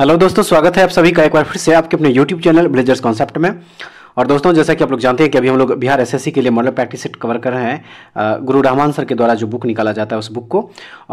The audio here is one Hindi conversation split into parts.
हेलो दोस्तों स्वागत है आप सभी का एक बार फिर से आपके अपने यूट्यूब चैनल ब्लेजर्स कॉन्सेप्ट में और दोस्तों जैसा कि आप लोग जानते हैं कि अभी हम लोग बिहार एसएससी के लिए मॉडल प्रैक्टिस सेट कवर कर रहे हैं गुरु रहमान सर के द्वारा जो बुक निकाला जाता है उस बुक को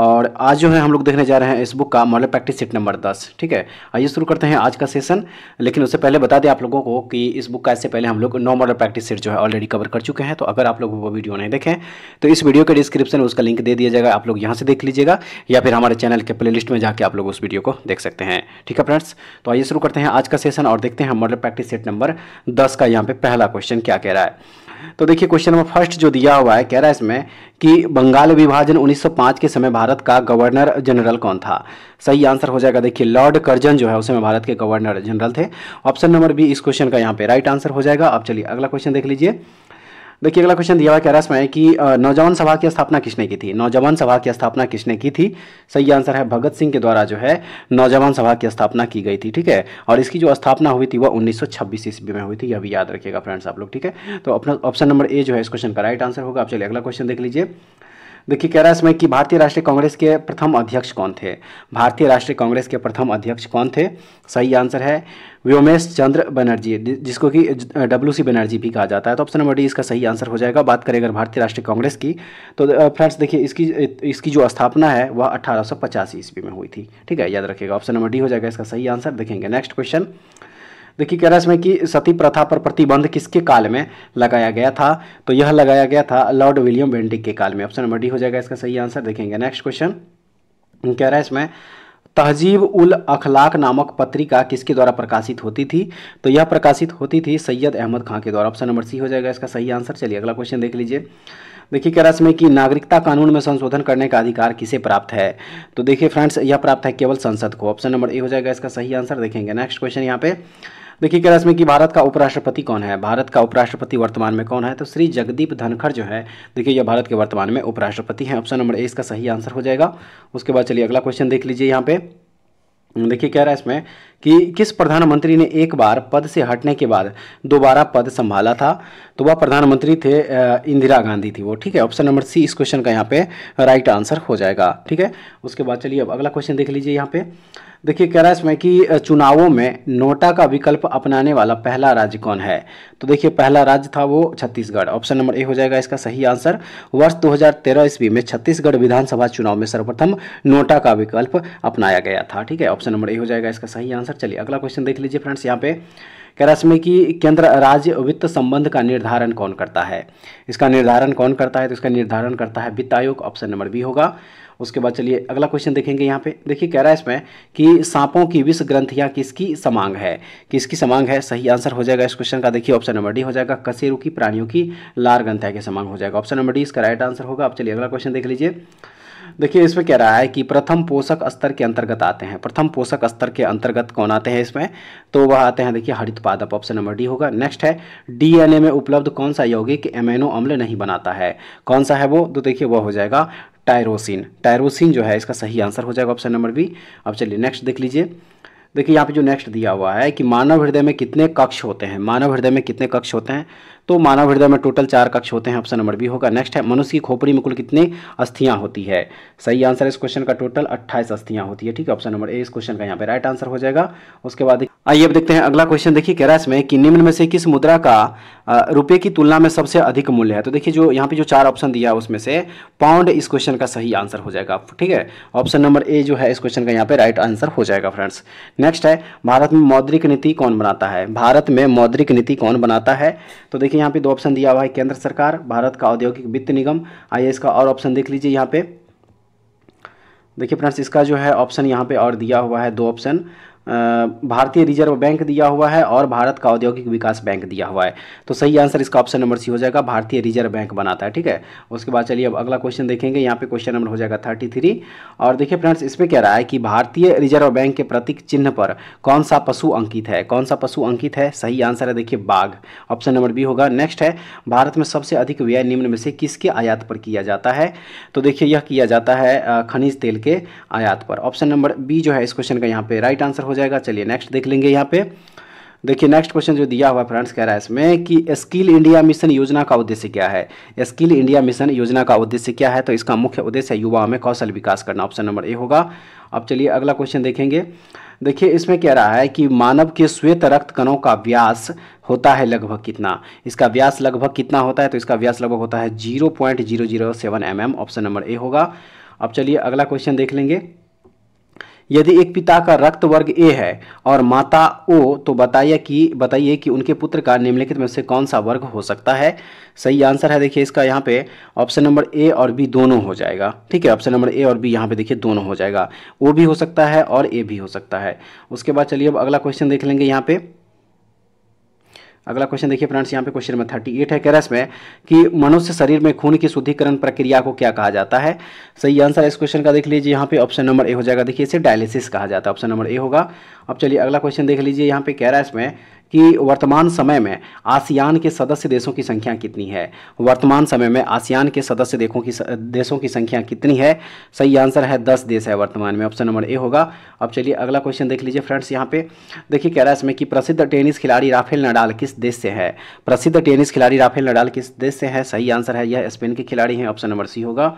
और आज जो है हम लोग देखने जा रहे हैं इस बुक का मॉडल प्रैक्टिस सेट नंबर दस ठीक है आइए शुरू करते हैं आज का सेशन लेकिन उससे पहले बता दें आप लोगों को कि इस बुक का इससे पहले हम लोग नौ मॉडल प्रैक्टिस सेट जो है ऑलरेडी कवर कर चुके हैं तो अगर आप लोग वो वीडियो नहीं देखें तो इस वीडियो के डिस्क्रिप्शन में उसका लिंक दे दिया जाएगा आप लोग यहाँ से देख लीजिएगा या फिर हमारे चैनल के प्ले में जाकर आप लोग उस वीडियो को देख सकते हैं ठीक है फ्रेंड्स तो आइए शुरू करते हैं आज का सेशन और देखते हैं मॉडल प्रैक्टिस सेट नंबर दस का यहाँ पे पहला क्वेश्चन क्या कह रहा है तो देखिए क्वेश्चन नंबर फर्स्ट जो दिया हुआ है कह रहा है इसमें कि बंगाल विभाजन 1905 के समय भारत का गवर्नर जनरल कौन था सही आंसर हो जाएगा देखिए लॉर्ड कर्जन जो है उस समय भारत के गवर्नर जनरल थे ऑप्शन नंबर बी इस क्वेश्चन का यहाँ पे राइट आंसर हो जाएगा अब चलिए अगला क्वेश्चन देख लीजिए देखिए अगला क्वेश्चन दिया हुआ कह रहा है इसमें कि नौजवान सभा की स्थापना किसने की थी नौजवान सभा की स्थापना किसने की थी सही आंसर है भगत सिंह के द्वारा जो है नौजवान सभा की स्थापना की गई थी ठीक है और इसकी जो स्थापना हुई थी वह 1926 ईस्वी में हुई थी यह भी याद रखिएगा फ्रेंड्स आप लोग ठीक है तो अपना ऑप्शन नंबर ए जो है इस क्वेश्चन का राइट आंसर होगा आप चलिए अगला क्वेश्चन देख लीजिए देखिए कह रहा है इसमें कि भारतीय राष्ट्रीय कांग्रेस के प्रथम अध्यक्ष कौन थे भारतीय राष्ट्रीय कांग्रेस के प्रथम अध्यक्ष कौन थे सही आंसर है व्योमेश चंद्र बनर्जी जिसको कि डब्ल्यू सी बनर्जी भी कहा जाता है तो ऑप्शन नंबर डी इसका सही आंसर हो जाएगा बात करें अगर भारतीय राष्ट्रीय कांग्रेस की तो फ्रेंड्स देखिए इसकी इसकी जो स्थापना है वह अठारह ईस्वी में हुई थी ठीक है याद रखिएगा ऑप्शन नंबर डी हो जाएगा इसका सही आंसर देखेंगे नेक्स्ट क्वेश्चन देखिए कह रहा है इसमें कि सती प्रथा पर प्रतिबंध किसके काल में लगाया गया था तो यह लगाया गया था लॉर्ड विलियम बेंडिक के काल में ऑप्शन नंबर डी हो जाएगा इसका सही आंसर देखेंगे नेक्स्ट क्वेश्चन कह रहा है इसमें तहजीब उल अखलाक नामक पत्रिका किसके द्वारा प्रकाशित होती थी तो यह प्रकाशित होती थी सैयद अहमद खां के द्वारा ऑप्शन नंबर सी हो जाएगा इसका सही आंसर चलिए अगला क्वेश्चन देख लीजिए देखिए कह रहा है इसमें कि नागरिकता कानून में संशोधन करने का अधिकार किसे प्राप्त है तो देखिए फ्रेंड्स यह प्राप्त है केवल संसद को ऑप्शन नंबर ए हो जाएगा इसका सही आंसर देखेंगे नेक्स्ट क्वेश्चन यहाँ पे देखिए क्या इसमें कि भारत का उपराष्ट्रपति कौन है भारत का उपराष्ट्रपति वर्तमान में कौन है तो श्री जगदीप धनखड़ जो है देखिए यह भारत के वर्तमान में उपराष्ट्रपति हैं ऑप्शन नंबर ए इसका सही आंसर हो जाएगा उसके बाद चलिए अगला क्वेश्चन देख लीजिए यहाँ पे देखिए कह रहा है इसमें कि किस प्रधानमंत्री ने एक बार पद से हटने के बाद दोबारा पद संभाला था तो वह प्रधानमंत्री थे इंदिरा गांधी थी वो ठीक है ऑप्शन नंबर सी इस क्वेश्चन का यहाँ पे राइट आंसर हो जाएगा ठीक है उसके बाद चलिए अब अगला क्वेश्चन देख लीजिए यहाँ पे देखिए कह रहा है इसमें कि चुनावों में नोटा का विकल्प अपनाने वाला पहला राज्य कौन है तो देखिए पहला राज्य था वो छत्तीसगढ़ ऑप्शन नंबर ए हो जाएगा इसका सही आंसर वर्ष 2013 ईस्वी में छत्तीसगढ़ विधानसभा चुनाव में सर्वप्रथम नोटा का विकल्प अपनाया गया था ठीक है ऑप्शन नंबर ए हो जाएगा इसका सही आंसर चलिए अगला क्वेश्चन देख लीजिए फ्रेंड्स यहाँ पे कह रहा है इसमें कि केंद्र राज्य वित्त संबंध का निर्धारण कौन करता है इसका निर्धारण कौन करता है तो इसका निर्धारण करता है वित्त आयोग ऑप्शन नंबर बी होगा उसके बाद चलिए अगला क्वेश्चन देखेंगे यहाँ पे देखिए कह रहा है इसमें कि सांपों की विष ग्रंथियाँ किसकी समांग है किसकी समांग है सही आंसर हो जाएगा इस क्वेश्चन का देखिए ऑप्शन नंबर डी हो जाएगा कसेरू की प्राणियों की लार ग्रंथिया के समांग हो जाएगा ऑप्शन नंबर डी इसका राइट आंसर होगा आप चलिए अगला क्वेश्चन देख लीजिए देखिए इसमें कह रहा है कि प्रथम पोषक स्तर के अंतर्गत आते हैं प्रथम पोषक स्तर के अंतर्गत कौन आते हैं इसमें तो वह आते हैं देखिए हरित पादप ऑप्शन नंबर डी होगा नेक्स्ट है डीएनए में उपलब्ध कौन सा यौगिक एमेनो अम्ल नहीं बनाता है कौन सा है वो तो देखिए वह हो जाएगा टायरोसिन टायरोसिन जो है इसका सही आंसर हो जाएगा ऑप्शन नंबर बी अब चलिए नेक्स्ट देख लीजिए देखिए यहाँ पे जो नेक्स्ट दिया हुआ है कि मानव हृदय में कितने कक्ष होते हैं मानव हृदय में कितने कक्ष होते हैं तो मानव हृदय में टोटल चार कक्ष होते हैं ऑप्शन नंबर बी होगा नेक्स्ट है मनुष्य की खोपड़ी में कुल कितने अस्थियां होती है सही आंसर इस क्वेश्चन का टोटल अट्ठाईस अस्थियां होती है ठीक है ऑप्शन नंबर ए इस क्वेश्चन का यहाँ पे राइट आंसर हो जाएगा उसके बाद आइए अब देखते हैं अगला क्वेश्चन देखिए कह रहा है इसमें कि निम्न में से किस मुद्रा का रुपये की तुलना में सबसे अधिक मूल्य है तो देखिए जो यहाँ पे जो चार ऑप्शन दिया है उसमें से पाउंड इस क्वेश्चन का सही आंसर हो जाएगा ठीक है ऑप्शन नंबर ए जो है इस क्वेश्चन का यहाँ पे राइट आंसर हो जाएगा फ्रेंड्स नेक्स्ट है भारत में मौद्रिक नीति कौन बनाता है भारत में मौद्रिक नीति कौन बनाता है तो देखिए देखिए यहाँ पे दो ऑप्शन दिया हुआ है केंद्र सरकार भारत का औद्योगिक वित्त निगम आइए इसका और ऑप्शन देख लीजिए यहाँ पे देखिए फ्रेंड्स इसका जो है ऑप्शन यहाँ पे और दिया हुआ है दो ऑप्शन भारतीय रिजर्व बैंक दिया हुआ है और भारत का औद्योगिक विकास बैंक दिया हुआ है तो सही आंसर इसका ऑप्शन नंबर सी हो जाएगा भारतीय रिजर्व बैंक बनाता है ठीक है उसके बाद चलिए अब अगला क्वेश्चन देखेंगे यहाँ पे क्वेश्चन नंबर हो जाएगा थर्टी थ्री और देखिए फ्रेंड्स इसमें कह रहा है कि भारतीय रिजर्व बैंक के प्रतीक चिन्ह पर कौन सा पशु अंकित है कौन सा पशु अंकित है सही आंसर है देखिए बाघ ऑप्शन नंबर बी होगा नेक्स्ट है भारत में सबसे अधिक व्यय निम्न में से किसके आयात पर किया जाता है तो देखिए यह किया जाता है खनिज तेल के आयात पर ऑप्शन नंबर बी जो है इस क्वेश्चन का यहाँ पे राइट आंसर हो जाएगा चलिए नेक्स्ट देख लेंगे यहाँ पे देखिए नेक्स्ट क्वेश्चन जो दिया हुआ फ्रेंड्स कह रहा है इसमें कि स्किल इंडिया मिशन योजना का उद्देश्य क्या है स्किल इंडिया मिशन योजना का उद्देश्य क्या है तो इसका मुख्य उद्देश्य युवाओं में कौशल विकास करना ऑप्शन नंबर ए होगा अब चलिए अगला क्वेश्चन देखेंगे देखिए इसमें कह रहा है कि मानव के श्वेत रक्त कणों का व्यास होता है लगभग कितना इसका व्यास लगभग कितना होता है तो इसका व्यास लगभग होता है zero point option number A होगा अब चलिए अगला क्वेश्चन देख लेंगे यदि एक पिता का रक्त वर्ग ए है और माता ओ तो बताइए कि बताइए कि उनके पुत्र का निम्नलिखित में से कौन सा वर्ग हो सकता है सही आंसर है देखिए इसका यहाँ पे ऑप्शन नंबर ए और बी दोनों हो जाएगा ठीक है ऑप्शन नंबर ए और बी यहाँ पे देखिए दोनों हो जाएगा ओ भी हो सकता है और ए भी हो सकता है उसके बाद चलिए अब अगला क्वेश्चन देख लेंगे यहाँ पे अगला क्वेश्चन देखिए फ्रेंड्स यहाँ पे क्वेश्चन नंबर थर्टी एट है कह रहा इसमें कि मनुष्य शरीर में खून की शुद्धिकरण प्रक्रिया को क्या कहा जाता है सही आंसर इस क्वेश्चन का देख लीजिए यहाँ पे ऑप्शन नंबर ए हो जाएगा देखिए इसे डायलिसिस कहा जाता है ऑप्शन नंबर ए होगा अब चलिए अगला क्वेश्चन देख लीजिए यहाँ पे कह रहा है इसमें कि वर्तमान समय में आसियान के सदस्य देशों की संख्या कितनी है वर्तमान समय में आसियान के सदस्य देखों की देशों की संख्या कितनी है सही आंसर है दस देश है वर्तमान में ऑप्शन नंबर ए होगा अब चलिए अगला क्वेश्चन देख लीजिए फ्रेंड्स यहाँ पे देखिए कह रहा है इसमें कि प्रसिद्ध टेनिस खिलाड़ी राफेल नडाल किस देश से है प्रसिद्ध टेनिस खिलाड़ी राफेल नडाल किस देश से है सही आंसर है यह स्पेन के खिलाड़ी हैं ऑप्शन नंबर सी होगा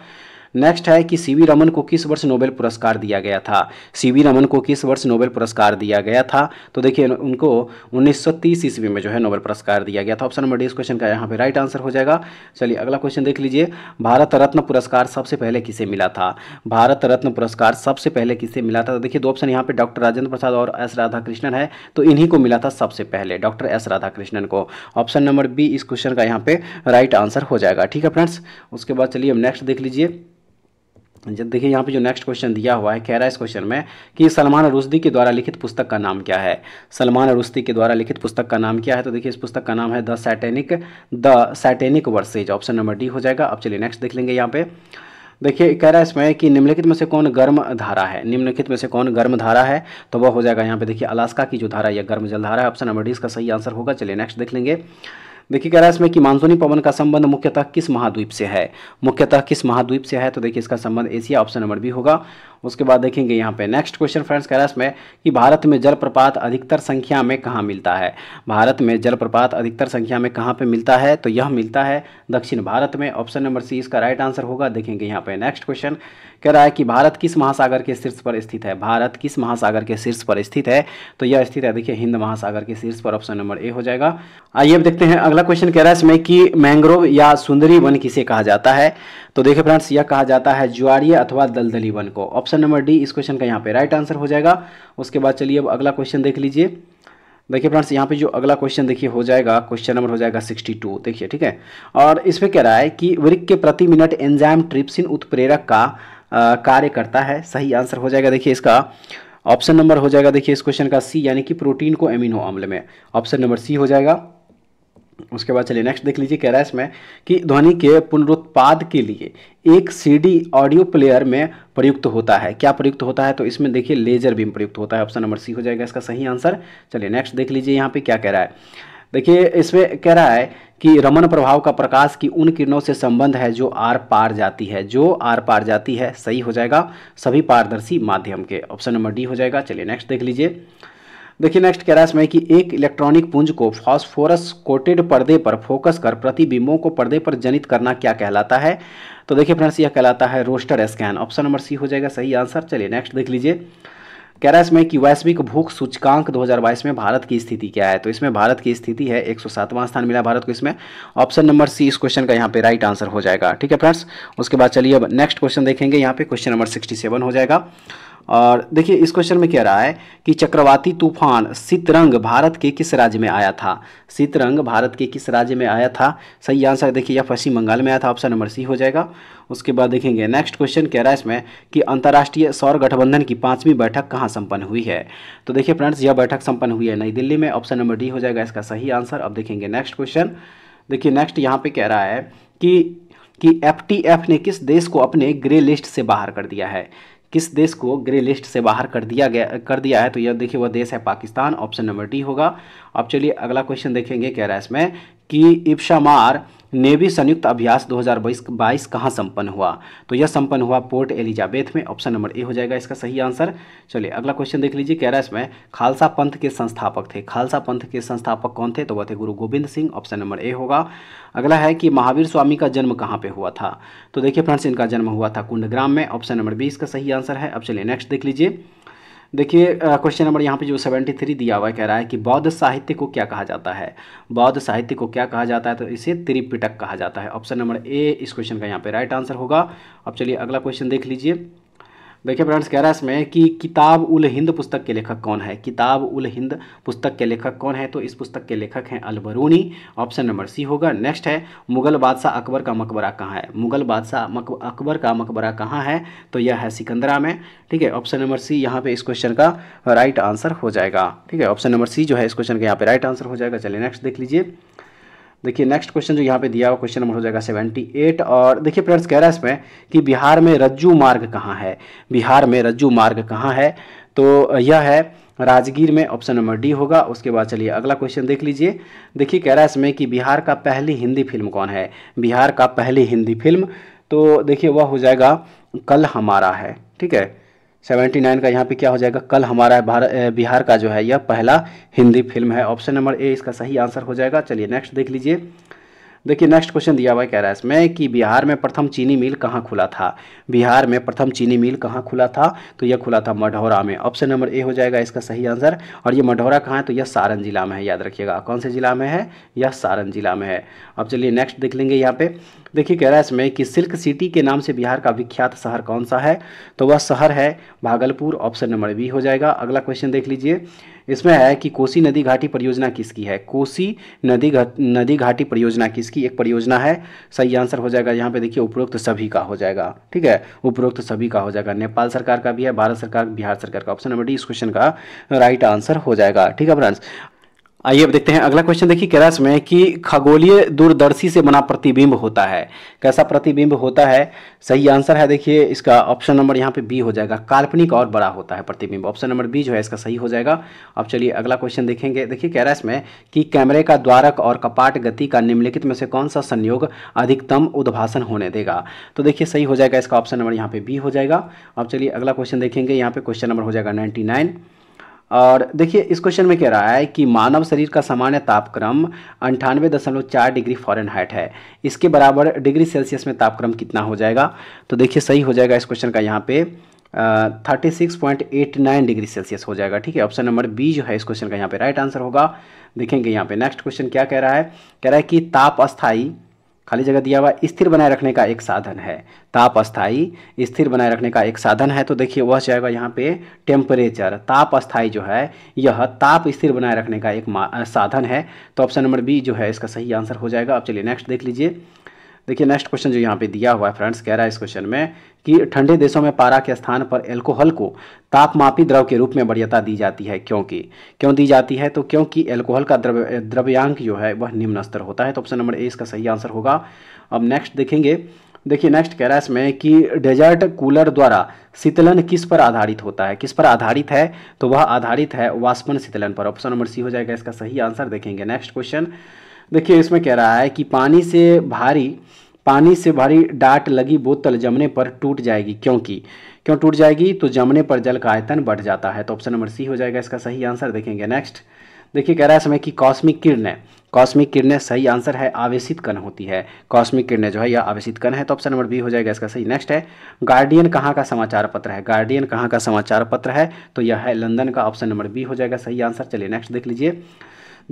नेक्स्ट है कि सीवी रमन को किस वर्ष नोबेल पुरस्कार दिया गया था सीवी रमन को किस वर्ष नोबेल पुरस्कार दिया गया था तो देखिए उनको 1930 ईस्वी में जो है नोबेल पुरस्कार दिया गया था ऑप्शन नंबर डी इस क्वेश्चन का यहाँ पे राइट आंसर हो जाएगा चलिए अगला क्वेश्चन देख लीजिए भारत रत्न पुरस्कार सबसे पहले किसे मिला था भारत रत्न पुरस्कार सबसे पहले किसे मिला था तो देखिए दो ऑप्शन यहाँ पे डॉक्टर राजेंद्र प्रसाद और एस राधाकृष्णन है तो इन्हीं को मिला था सबसे पहले डॉक्टर एस राधाकृष्णन को ऑप्शन नंबर बी इस क्वेश्चन का यहाँ पे राइट आंसर हो जाएगा ठीक है फ्रेंड्स उसके बाद चलिए हम नेक्स्ट देख लीजिए जब देखिए यहाँ पे जो नेक्स्ट क्वेश्चन दिया हुआ है कह रहा है इस क्वेश्चन में कि सलमान रुश्दी के द्वारा लिखित पुस्तक का नाम क्या है सलमान रुश्दी के द्वारा लिखित पुस्तक का नाम क्या है तो देखिए इस पुस्तक का नाम है the satanic the satanic verses option number D हो जाएगा अब चलिए नेक्स्ट देख लेंगे यहाँ पे देखिए कह रहा है इसमें कि निम्नलिखित में से कौन गर्म धारा है निम्नलिखित में से कौन गर्म धारा है तो वह हो जाएगा यहाँ पे देखिए अलास्का की जो धारा या गर्म जल धारा है ऑप्शन नंबर डी इसका सही आंसर होगा चलिए नेक्स्ट देख लेंगे देखिए कह रहा है इसमें कि मानसूनी पवन का संबंध मुख्यतः किस महाद्वीप से है मुख्यतः किस महाद्वीप से है तो देखिए इसका संबंध एशिया ऑप्शन नंबर बी होगा उसके बाद देखेंगे यहाँ पे नेक्स्ट क्वेश्चन फ्रेंड्स कह रहा है इसमें कि भारत में जलप्रपात अधिकतर संख्या में कहाँ मिलता है भारत में जलप्रपात अधिकतर संख्या में कहाँ पे मिलता है तो यह मिलता है दक्षिण भारत में ऑप्शन नंबर सी इसका राइट आंसर होगा देखेंगे यहाँ पे नेक्स्ट क्वेश्चन कह रहा है कि भारत किस महासागर के शीर्ष पर स्थित है भारत किस महासागर के शीर्ष पर स्थित है तो यह स्थित है देखिए हिंद महासागर के शीर्ष पर ऑप्शन नंबर ए हो जाएगा आइए अब देखते हैं अगला क्वेश्चन कह रहा है इसमें कि मैंग्रोव या सुंदरी वन किसे कहा जाता है तो देखिए फ्रेंड्स यह कहा जाता है ज्वारीय अथवा दलदली वन को ऑप्शन नंबर डी इस क्वेश्चन का यहाँ पे राइट आंसर हो जाएगा उसके बाद चलिए अब अगला क्वेश्चन देख लीजिए देखिए फ्रेंड्स यहाँ पे जो अगला क्वेश्चन देखिए हो जाएगा क्वेश्चन नंबर हो जाएगा 62 देखिए ठीक है और इसमें कह रहा है कि वृक के प्रति मिनट एंजाइम ट्रिप्सिन उत्प्रेरक का कार्य करता है सही आंसर हो जाएगा देखिए इसका ऑप्शन नंबर हो जाएगा देखिए इस क्वेश्चन का सी यानी कि प्रोटीन को एमिनो अम्ल में ऑप्शन नंबर सी हो जाएगा उसके बाद चलिए नेक्स्ट देख लीजिए कह रहा है इसमें कि ध्वनि के पुनरुत्पाद के लिए एक सीडी ऑडियो प्लेयर में प्रयुक्त होता है क्या प्रयुक्त होता है तो इसमें देखिए लेजर भी प्रयुक्त होता है ऑप्शन नंबर सी हो जाएगा इसका सही आंसर चलिए नेक्स्ट देख लीजिए यहाँ पे क्या कह रहा है देखिए इसमें कह रहा है कि रमन प्रभाव का प्रकाश की उन किरणों से संबंध है जो आर पार जाती है जो आर पार जाती है सही हो जाएगा सभी पारदर्शी माध्यम के ऑप्शन नंबर डी हो जाएगा चलिए नेक्स्ट देख लीजिए देखिए नेक्स्ट कह रहा है इसमें कि एक इलेक्ट्रॉनिक पुंज को फॉस्फोरस कोटेड पर्दे पर फोकस कर प्रतिबिंबों को पर्दे पर जनित करना क्या कहलाता है तो देखिए फ्रेंड्स यह कहलाता है raster scan option number C हो जाएगा सही आंसर चलिए नेक्स्ट देख लीजिए कह रहा है इसमें कि वैश्विक भूख सूचकांक 2022 में भारत की स्थिति क्या है तो इसमें भारत की स्थिति है एक स्थान मिला भारत को इसमें ऑप्शन नंबर सी इस क्वेश्चन का यहाँ पे राइट आंसर हो जाएगा ठीक है फ्रेंड्स उसके बाद चलिए अब नेक्स्ट क्वेश्चन देखेंगे यहाँ पे क्वेश्चन नंबर 67 हो जाएगा और देखिए इस क्वेश्चन में कह रहा है कि चक्रवाती तूफान सितरंग भारत के किस राज्य में आया था सितरंग भारत के किस राज्य में आया था सही आंसर देखिए यह पश्चिम बंगाल में आया था ऑप्शन नंबर सी हो जाएगा उसके बाद देखेंगे नेक्स्ट क्वेश्चन कह रहा है इसमें कि अंतर्राष्ट्रीय सौर गठबंधन की पाँचवीं बैठक कहाँ संपन्न हुई है तो देखिए फ्रेंड्स यह बैठक संपन्न हुई है नई दिल्ली में ऑप्शन नंबर डी हो जाएगा इसका सही आंसर अब देखेंगे नेक्स्ट क्वेश्चन देखिए नेक्स्ट यहाँ पर कह रहा है कि कि एफ ने किस देश को अपने ग्रे लिस्ट से बाहर कर दिया है किस देश को ग्रे लिस्ट से बाहर कर दिया गया कर दिया है तो यह देखिए वह देश है पाकिस्तान ऑप्शन नंबर डी होगा अब चलिए अगला क्वेश्चन देखेंगे कह रहा है इसमें कि इप्शामार नेवी संयुक्त अभ्यास 2022 कहाँ संपन्न हुआ तो यह संपन्न हुआ पोर्ट एलिजाबेथ में ऑप्शन नंबर ए हो जाएगा इसका सही आंसर चलिए अगला क्वेश्चन देख लीजिए कह रहा है इसमें खालसा पंथ के संस्थापक थे खालसा पंथ के संस्थापक कौन थे तो वह थे Guru Gobind Singh option number A होगा अगला है कि महावीर स्वामी का जन्म कहाँ पे हुआ था तो देखिए फ्रेंड्स इनका जन्म हुआ था कुंडग्राम में ऑप्शन नंबर बी इसका सही आंसर है अब चलिए नेक्स्ट देख लीजिए देखिए क्वेश्चन नंबर यहाँ पे जो सेवेंटी थ्री दिया हुआ है कह रहा है कि बौद्ध साहित्य को क्या कहा जाता है बौद्ध साहित्य को क्या कहा जाता है तो इसे त्रिपिटक कहा जाता है ऑप्शन नंबर ए इस क्वेश्चन का यहाँ पे राइट आंसर होगा अब चलिए अगला क्वेश्चन देख लीजिए देखिए फ्रेंड्स कह रहा है इसमें कि किताब उल हिंद पुस्तक के लेखक कौन है किताब उल हिंद पुस्तक के लेखक कौन है तो इस पुस्तक के लेखक हैं अलबरूनी ऑप्शन नंबर सी होगा नेक्स्ट है मुगल बादशाह अकबर का मकबरा कहाँ है मुगल बादशाह अकबर का मकबरा कहाँ है तो यह है सिकंदरा में ठीक है ऑप्शन नंबर सी यहाँ पे इस क्वेश्चन का राइट आंसर हो जाएगा ठीक है ऑप्शन नंबर सी जो है इस क्वेश्चन का यहाँ पे राइट आंसर हो जाएगा चलिए नेक्स्ट देख लीजिए देखिए नेक्स्ट क्वेश्चन जो यहाँ पे दिया हुआ क्वेश्चन नंबर हो जाएगा सेवेंटी एट और देखिए फ्रेंड्स कह रहा है इसमें कि बिहार में रज्जू मार्ग कहाँ है बिहार में रज्जू मार्ग कहाँ है तो यह है राजगीर में ऑप्शन नंबर डी होगा उसके बाद चलिए अगला क्वेश्चन देख लीजिए देखिए कह रहा है इसमें कि बिहार का पहली हिंदी फिल्म कौन है बिहार का पहली हिंदी फिल्म तो देखिए वह हो जाएगा कल हमारा है ठीक है सेवेंटी नाइन का यहाँ पे क्या हो जाएगा कल हमारा भारत बिहार का जो है यह पहला हिंदी फिल्म है ऑप्शन नंबर ए इसका सही आंसर हो जाएगा चलिए नेक्स्ट देख लीजिए देखिए नेक्स्ट क्वेश्चन दिया हुआ कह रहा है इसमें कि बिहार में प्रथम चीनी मिल कहाँ खुला था बिहार में प्रथम चीनी मिल कहाँ खुला था तो यह खुला था मढ़ौरा में ऑप्शन नंबर ए हो जाएगा इसका सही आंसर और ये मढ़ौरा कहाँ है तो यह सारण जिला में है याद रखिएगा कौन से जिला में है यह सारण जिला में है अब चलिए नेक्स्ट देख लेंगे यहाँ पर देखिए कह रहा है इसमें कि सिल्क सिटी के नाम से बिहार का विख्यात शहर कौन सा है तो वह शहर है भागलपुर ऑप्शन नंबर बी हो जाएगा अगला क्वेश्चन देख लीजिए इसमें है कि कोसी नदी घाटी परियोजना किसकी है कोसी नदी घाट नदी घाटी परियोजना किसकी एक परियोजना है सही आंसर हो जाएगा यहाँ पे देखिए उपरोक्त सभी का हो जाएगा ठीक है उपरोक्त सभी का हो जाएगा नेपाल सरकार का भी है भारत सरकार बिहार सरकार का ऑप्शन नंबर डी इस क्वेश्चन का राइट आंसर हो जाएगा ठीक है फ्रेंड्स आइए अब देखते हैं अगला क्वेश्चन देखिए कैलाश में कि खगोलीय दूरदर्शी से बना प्रतिबिंब होता है कैसा प्रतिबिंब होता है सही आंसर है देखिए इसका ऑप्शन नंबर यहाँ पे बी हो जाएगा काल्पनिक और बड़ा होता है प्रतिबिंब ऑप्शन नंबर बी जो है इसका सही हो जाएगा अब चलिए अगला क्वेश्चन देखेंगे देखिए कैलाश में कि कैमरे का द्वारक और कपाट गति का निम्नलिखित में से कौन सा संयोग अधिकतम उद्भाषण होने देगा तो देखिए सही हो जाएगा इसका ऑप्शन नंबर यहाँ पे बी हो जाएगा अब चलिए अगला क्वेश्चन देखेंगे यहाँ पे क्वेश्चन नंबर हो जाएगा नाइन्टी और देखिए इस क्वेश्चन में कह रहा है कि मानव शरीर का सामान्य तापक्रम अंठानवे दशमलव चार डिग्री हाइट है इसके बराबर डिग्री सेल्सियस में तापक्रम कितना हो जाएगा तो देखिए सही हो जाएगा इस क्वेश्चन का यहाँ पे thirty six point eight nine degree Celsius हो जाएगा ठीक है ऑप्शन नंबर बी जो है इस क्वेश्चन का यहाँ पे राइट आंसर होगा देखेंगे यहाँ पे नेक्स्ट क्वेश्चन क्या कह रहा है कह रहा है कि ताप अस्थाई खाली जगह दिया हुआ स्थिर बनाए रखने का एक साधन है ताप अस्थाई स्थिर बनाए रखने का एक साधन है तो देखिए वह जाएगा यहाँ पे टेम्परेचर ताप अस्थाई जो है यह ताप स्थिर बनाए रखने का एक साधन है तो ऑप्शन नंबर बी जो है इसका सही आंसर हो जाएगा अब चलिए नेक्स्ट देख लीजिए देखिए नेक्स्ट क्वेश्चन जो यहाँ पे दिया हुआ है फ्रेंड्स कह रहा है इस क्वेश्चन में कि ठंडे देशों में पारा के स्थान पर एल्कोहल को तापमापी द्रव के रूप में वरीयता दी जाती है क्योंकि क्यों दी जाती है तो क्योंकि एल्कोहल का द्रव्य द्रव्यांक जो है वह निम्न स्तर होता है तो ऑप्शन नंबर ए इसका सही आंसर होगा अब नेक्स्ट देखेंगे देखिए नेक्स्ट कह रहा है इसमें कि डेजर्ट कूलर द्वारा शीतलन किस पर आधारित होता है किस पर आधारित है तो वह आधारित है वाष्पन शीतलन पर ऑप्शन नंबर सी हो जाएगा इसका सही आंसर देखेंगे नेक्स्ट क्वेश्चन देखिए इसमें कह रहा है कि पानी से भारी पानी से भरी डाट लगी बोतल जमने पर टूट जाएगी क्योंकि क्यों टूट जाएगी तो जमने पर जल का आयतन बढ़ जाता है तो ऑप्शन नंबर सी हो जाएगा इसका सही आंसर देखेंगे नेक्स्ट देखिए कह रहा है समय कि कॉस्मिक किरणें कॉस्मिक किरणें सही आंसर है आवेशित कण होती है कॉस्मिक किरणें जो है यह आवेशित कण है तो ऑप्शन नंबर बी हो जाएगा इसका सही नेक्स्ट है गार्डियन कहाँ का समाचार पत्र है गार्डियन कहाँ का समाचार पत्र है तो यह है लंदन का ऑप्शन नंबर बी हो जाएगा सही आंसर चलिए नेक्स्ट देख लीजिए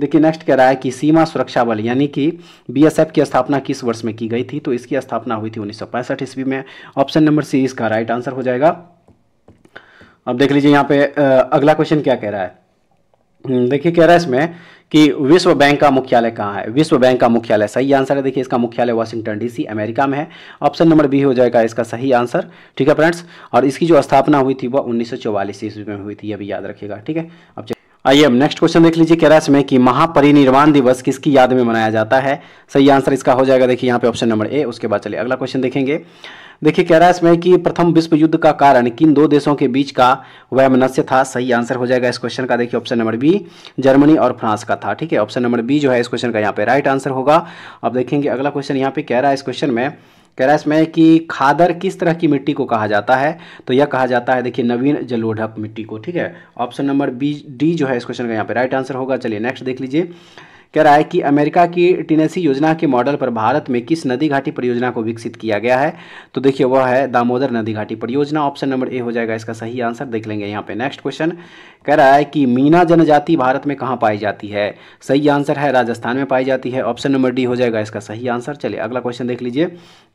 देखिए नेक्स्ट कह रहा है कि सीमा सुरक्षा बल यानी कि बीएसएफ की स्थापना किस वर्ष में की गई थी तो इसकी स्थापना हुई थी उन्नीस ईस्वी में ऑप्शन नंबर सी इसका राइट आंसर हो जाएगा अब देख लीजिए यहाँ पे अगला क्वेश्चन क्या कह रहा है हम्म, देखिए कह रहा है इसमें कि विश्व बैंक का मुख्यालय कहाँ है विश्व बैंक का मुख्यालय सही आंसर है देखिए इसका मुख्यालय वाशिंगटन डीसी अमेरिका में है ऑप्शन नंबर बी हो जाएगा इसका सही आंसर ठीक है फ्रेंड्स और इसकी जो स्थापना हुई थी वह उन्नीस ईस्वी में हुई थी यह भी याद रखिएगा ठीक है अब आइए अब नेक्स्ट क्वेश्चन देख लीजिए कह रहा है इसमें कि महापरिनिर्वाण दिवस किसकी याद में मनाया जाता है सही आंसर इसका हो जाएगा देखिए यहाँ पे ऑप्शन नंबर ए उसके बाद चलिए अगला क्वेश्चन देखेंगे देखिए कह रहा है इसमें कि प्रथम विश्व युद्ध का कारण किन दो देशों के बीच का वैमनस्य था सही आंसर हो जाएगा इस क्वेश्चन का देखिए ऑप्शन नंबर बी जर्मनी और फ्रांस का था ठीक है ऑप्शन नंबर बी जो है इस क्वेश्चन का यहाँ पे राइट आंसर होगा अब देखेंगे अगला क्वेश्चन यहाँ पे कह रहा है इस क्वेश्चन में कह रहा है इसमें कि खादर किस तरह की मिट्टी को कहा जाता है तो यह कहा जाता है देखिए नवीन जलोढ़क मिट्टी को ठीक है ऑप्शन नंबर बी डी जो है इस क्वेश्चन का यहाँ पे राइट आंसर होगा चलिए नेक्स्ट देख लीजिए कह रहा है कि अमेरिका की टीनेसी योजना के मॉडल पर भारत में किस नदी घाटी परियोजना को विकसित किया गया है तो देखिए वह है दामोदर नदी घाटी परियोजना ऑप्शन नंबर ए हो जाएगा इसका सही आंसर देख लेंगे यहाँ पे नेक्स्ट क्वेश्चन कह रहा है कि मीना जनजाति भारत में कहाँ पाई जाती है सही आंसर है राजस्थान में पाई जाती है ऑप्शन नंबर डी हो जाएगा इसका सही आंसर चलिए अगला क्वेश्चन देख लीजिए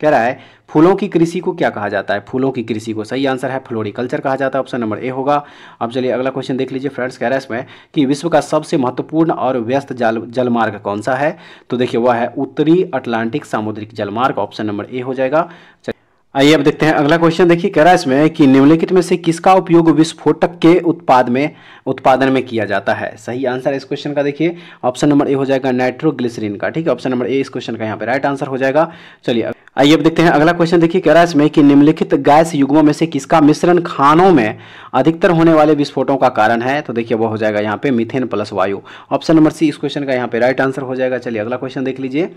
कह रहा है फूलों की कृषि को क्या कहा जाता है फूलों की कृषि को सही आंसर है फ्लोरिकल्चर कहा जाता है ऑप्शन नंबर ए होगा अब चलिए अगला क्वेश्चन देख लीजिए फ्रेंड्स कह रहा है इसमें कि विश्व का सबसे महत्वपूर्ण और व्यस्त जल जलमार्ग कौन सा है तो देखिए वह है उत्तरी अटलांटिक सामुद्रिक जलमार्ग ऑप्शन नंबर ए हो जाएगा आइए अब देखते हैं अगला क्वेश्चन देखिए कह रहा है इसमें कि निम्नलिखित में से किसका उपयोग विस्फोटक के उत्पाद में उत्पादन में किया जाता है सही आंसर इस क्वेश्चन का देखिए ऑप्शन नंबर ए हो जाएगा नाइट्रोग्लिसरीन का ठीक है ऑप्शन नंबर ए इस क्वेश्चन का यहाँ पे राइट आंसर हो जाएगा चलिए आइए अब देखते हैं अगला क्वेश्चन देखिए कह रहा है इसमें कि निम्नलिखित गैस युग्मों में से किसका मिश्रण खानों में अधिकतर होने वाले विस्फोटों का कारण है तो देखिए वो हो जाएगा यहाँ पे मिथेन प्लस वायु ऑप्शन नंबर सी इस क्वेश्चन का यहाँ पे राइट आंसर हो जाएगा चलिए अगला क्वेश्चन देख लीजिए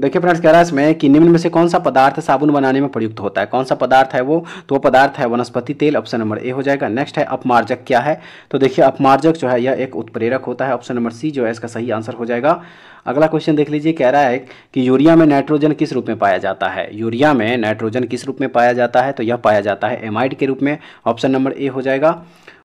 देखिए फ्रेंड्स कह रहा है इसमें कि निम्न में से कौन सा पदार्थ साबुन बनाने में प्रयुक्त होता है कौन सा पदार्थ है वो तो वो पदार्थ है वनस्पति तेल ऑप्शन नंबर ए हो जाएगा नेक्स्ट है अपमार्जक क्या है तो देखिए अपमार्जक जो है यह एक उत्प्रेरक होता है ऑप्शन नंबर सी जो है इसका सही आंसर हो जाएगा अगला क्वेश्चन देख लीजिए कह रहा है कि यूरिया में नाइट्रोजन किस रूप में पाया जाता है यूरिया में नाइट्रोजन किस रूप में पाया जाता है तो यह पाया जाता है एमाइड के रूप में ऑप्शन नंबर ए हो जाएगा